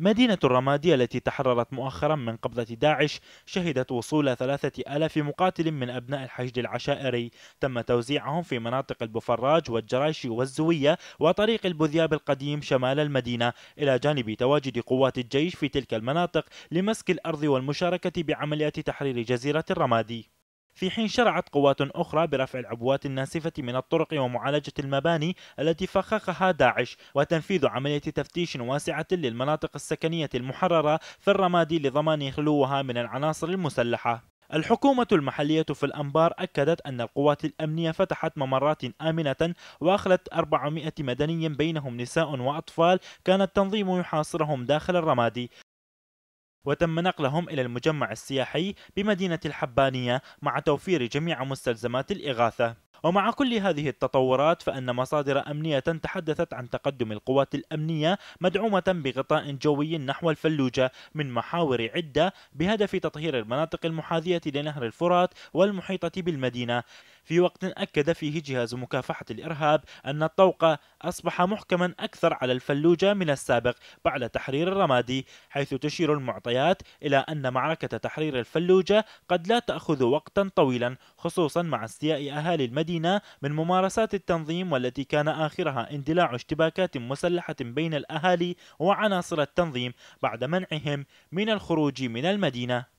مدينة الرمادية التي تحررت مؤخرا من قبضة داعش شهدت وصول ثلاثة ألاف مقاتل من أبناء الحشد العشائري تم توزيعهم في مناطق البفراج والجرايش والزوية وطريق البذياب القديم شمال المدينة إلى جانب تواجد قوات الجيش في تلك المناطق لمسك الأرض والمشاركة بعمليات تحرير جزيرة الرمادي في حين شرعت قوات أخرى برفع العبوات الناسفة من الطرق ومعالجة المباني التي فخخها داعش وتنفيذ عملية تفتيش واسعة للمناطق السكنية المحررة في الرمادي لضمان خلوها من العناصر المسلحة الحكومة المحلية في الأنبار أكدت أن القوات الأمنية فتحت ممرات آمنة وأخلت 400 مدني بينهم نساء وأطفال كان التنظيم يحاصرهم داخل الرمادي وتم نقلهم إلى المجمع السياحي بمدينة الحبانية مع توفير جميع مستلزمات الإغاثة ومع كل هذه التطورات فأن مصادر أمنية تحدثت عن تقدم القوات الأمنية مدعومة بغطاء جوي نحو الفلوجة من محاور عدة بهدف تطهير المناطق المحاذية لنهر الفرات والمحيطة بالمدينة في وقت أكد فيه جهاز مكافحة الإرهاب أن الطوق أصبح محكما أكثر على الفلوجة من السابق بعد تحرير الرمادي حيث تشير المعطيات إلى أن معركة تحرير الفلوجة قد لا تأخذ وقتا طويلا خصوصا مع استياء أهالي المدينة المدينة من ممارسات التنظيم والتي كان آخرها اندلاع اشتباكات مسلحة بين الأهالي وعناصر التنظيم بعد منعهم من الخروج من المدينة